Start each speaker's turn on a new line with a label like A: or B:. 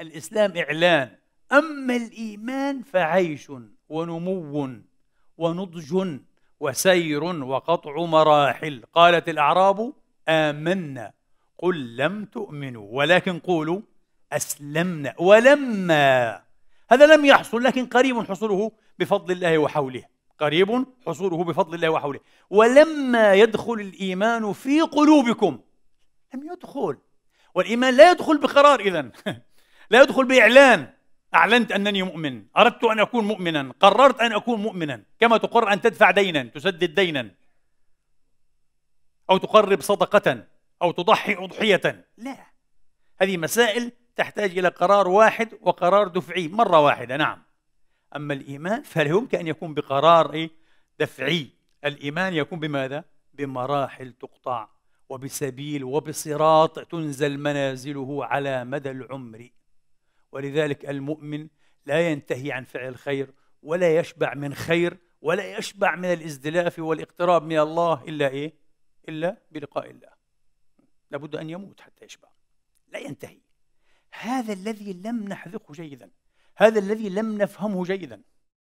A: الإسلام إعلان أما الإيمان فعيش ونمو ونضج وسير وقطع مراحل قالت الأعراب آمنا قل لم تؤمنوا ولكن قولوا أسلمنا ولما هذا لم يحصل لكن قريب حصوله بفضل الله وحوله قريب حصوله بفضل الله وحوله ولما يدخل الإيمان في قلوبكم
B: لم يدخل
A: والإيمان لا يدخل بقرار إذا لا يدخل بإعلان أعلنت أنني مؤمن أردت أن أكون مؤمنا قررت أن أكون مؤمنا كما تقر أن تدفع دينا تسدد دينا أو تقرب صدقة أو تضحي أضحية لا هذه مسائل تحتاج إلى قرار واحد وقرار دفعي مرة واحدة نعم أما الإيمان فلا يمكن أن يكون بقرار دفعي الإيمان يكون بماذا؟ بمراحل تقطع وبسبيل وبصراط تنزل منازله على مدى العمر ولذلك المؤمن لا ينتهي عن فعل خير ولا يشبع من خير ولا يشبع من الازدلاف والاقتراب من الله إلا إيه؟ إلا بلقاء الله لابد أن يموت حتى يشبع لا ينتهي هذا الذي لم نحذقه جيدا هذا الذي لم نفهمه جيدا